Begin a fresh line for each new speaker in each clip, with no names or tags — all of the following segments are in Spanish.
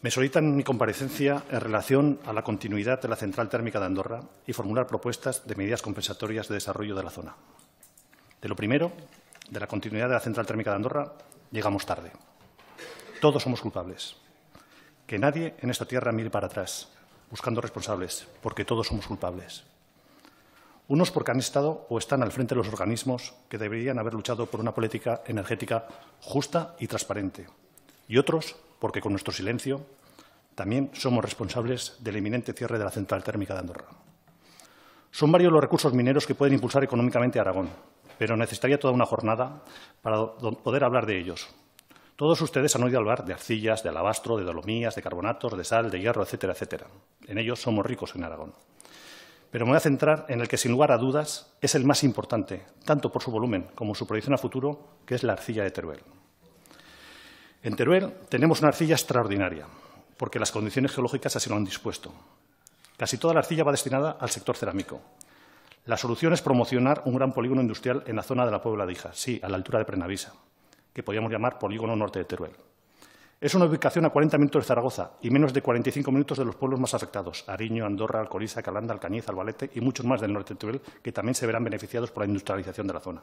Me solicitan mi comparecencia en relación a la continuidad de la central térmica de Andorra y formular propuestas de medidas compensatorias de desarrollo de la zona. De lo primero, de la continuidad de la central térmica de Andorra, llegamos tarde. Todos somos culpables. Que nadie en esta tierra mire para atrás, buscando responsables, porque todos somos culpables. Unos porque han estado o están al frente de los organismos que deberían haber luchado por una política energética justa y transparente, y otros porque con nuestro silencio también somos responsables del inminente cierre de la central térmica de Andorra. Son varios los recursos mineros que pueden impulsar económicamente a Aragón, pero necesitaría toda una jornada para poder hablar de ellos. Todos ustedes han oído hablar de arcillas, de alabastro, de dolomías, de carbonatos, de sal, de hierro, etcétera, etcétera. En ellos somos ricos en Aragón. Pero me voy a centrar en el que, sin lugar a dudas, es el más importante, tanto por su volumen como su proyección a futuro, que es la arcilla de Teruel. En Teruel tenemos una arcilla extraordinaria, porque las condiciones geológicas así lo han dispuesto. Casi toda la arcilla va destinada al sector cerámico. La solución es promocionar un gran polígono industrial en la zona de la Puebla de Hija, sí, a la altura de Prenavisa, que podríamos llamar Polígono Norte de Teruel. Es una ubicación a 40 minutos de Zaragoza y menos de 45 minutos de los pueblos más afectados, Ariño, Andorra, Alcoriza, Calanda, Alcañiz, Albalete y muchos más del norte de Teruel, que también se verán beneficiados por la industrialización de la zona.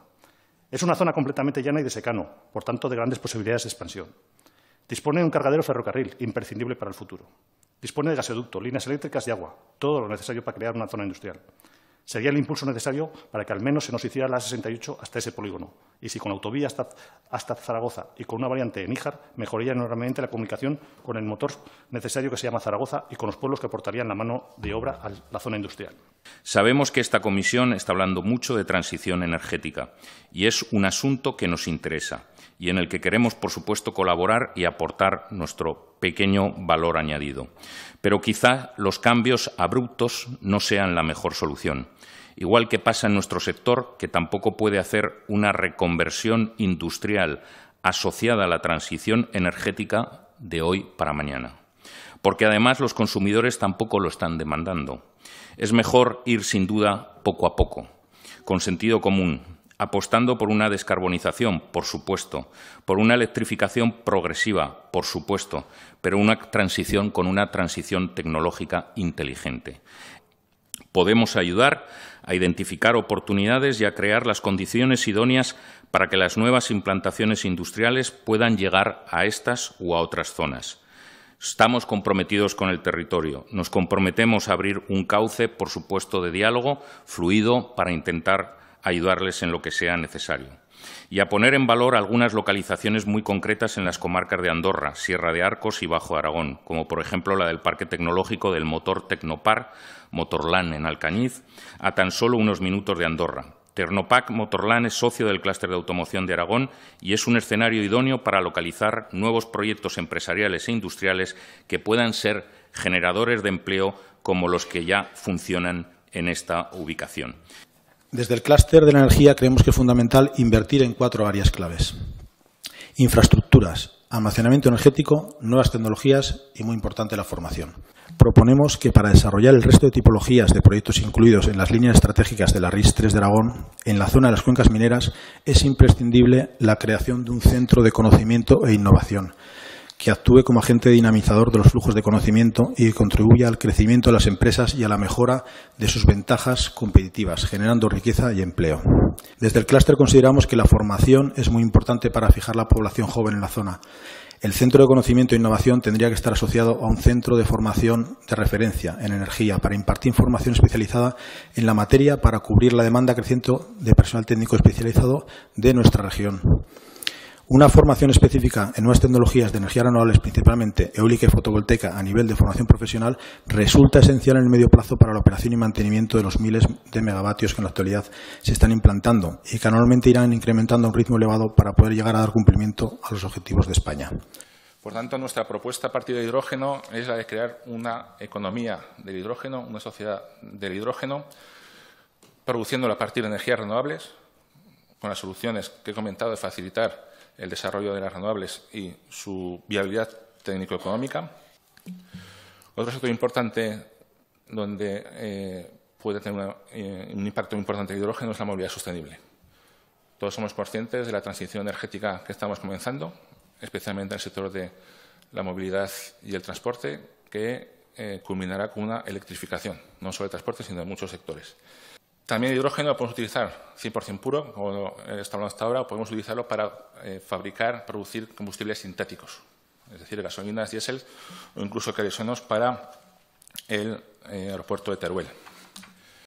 Es una zona completamente llana y de secano, por tanto, de grandes posibilidades de expansión. Dispone de un cargadero ferrocarril, imprescindible para el futuro. Dispone de gasoducto, líneas eléctricas y agua, todo lo necesario para crear una zona industrial. Sería el impulso necesario para que al menos se nos hiciera la 68 hasta ese polígono. Y si con autovía hasta, Zaragoza y con una variante en Níjar, mejoraría enormemente la comunicación con el motor necesario que se llama Zaragoza y con los pueblos que aportarían la mano de obra a la zona industrial.
Sabemos que esta comisión está hablando mucho de transición energética y es un asunto que nos interesa y en el que queremos, por supuesto, colaborar y aportar nuestro pequeño valor añadido. Pero quizá los cambios abruptos no sean la mejor solución. Igual que pasa en nuestro sector, que tampoco puede hacer una reconversión industrial asociada a la transición energética de hoy para mañana. Porque además los consumidores tampoco lo están demandando. Es mejor ir sin duda poco a poco, con sentido común, apostando por una descarbonización, por supuesto, por una electrificación progresiva, por supuesto, pero una transición con una transición tecnológica inteligente. Podemos ayudar a identificar oportunidades y a crear las condiciones idóneas para que las nuevas implantaciones industriales puedan llegar a estas u a otras zonas. Estamos comprometidos con el territorio. Nos comprometemos a abrir un cauce, por supuesto, de diálogo fluido para intentar ayudarles en lo que sea necesario y a poner en valor algunas localizaciones muy concretas en las comarcas de Andorra, Sierra de Arcos y Bajo Aragón, como por ejemplo la del Parque Tecnológico del Motor Tecnopar, Motorlan en Alcañiz, a tan solo unos minutos de Andorra. Ternopac Motorland es socio del clúster de automoción de Aragón y es un escenario idóneo para localizar nuevos proyectos empresariales e industriales que puedan ser generadores de empleo como los que ya funcionan en esta ubicación.
Desde el clúster de la energía creemos que es fundamental invertir en cuatro áreas claves. Infraestructuras, almacenamiento energético, nuevas tecnologías y, muy importante, la formación proponemos que para desarrollar el resto de tipologías de proyectos incluidos en las líneas estratégicas de la RIS 3 de Aragón, en la zona de las cuencas mineras es imprescindible la creación de un centro de conocimiento e innovación que actúe como agente dinamizador de los flujos de conocimiento y contribuya al crecimiento de las empresas y a la mejora de sus ventajas competitivas, generando riqueza y empleo. Desde el clúster consideramos que la formación es muy importante para fijar la población joven en la zona el centro de conocimiento e innovación tendría que estar asociado a un centro de formación de referencia en energía para impartir información especializada en la materia para cubrir la demanda creciente de personal técnico especializado de nuestra región. Una formación específica en nuevas tecnologías de energías renovables, principalmente eólica y fotovoltaica, a nivel de formación profesional, resulta esencial en el medio plazo para la operación y mantenimiento de los miles de megavatios que en la actualidad se están implantando y que anualmente irán incrementando a un ritmo elevado para poder llegar a dar cumplimiento a los objetivos de España.
Por tanto, nuestra propuesta a partir de hidrógeno es la de crear una economía del hidrógeno, una sociedad del hidrógeno, produciendo a partir de energías renovables, con las soluciones que he comentado de facilitar el desarrollo de las renovables y su viabilidad técnico-económica. Otro sector importante donde eh, puede tener eh, un impacto importante el hidrógeno es la movilidad sostenible. Todos somos conscientes de la transición energética que estamos comenzando, especialmente en el sector de la movilidad y el transporte, que eh, culminará con una electrificación, no solo de transporte, sino de muchos sectores. También hidrógeno lo podemos utilizar 100% puro, como eh, está hablando hasta ahora, o podemos utilizarlo para eh, fabricar, producir combustibles sintéticos, es decir, gasolinas, diésel o incluso querosenos para el eh, aeropuerto de Teruel.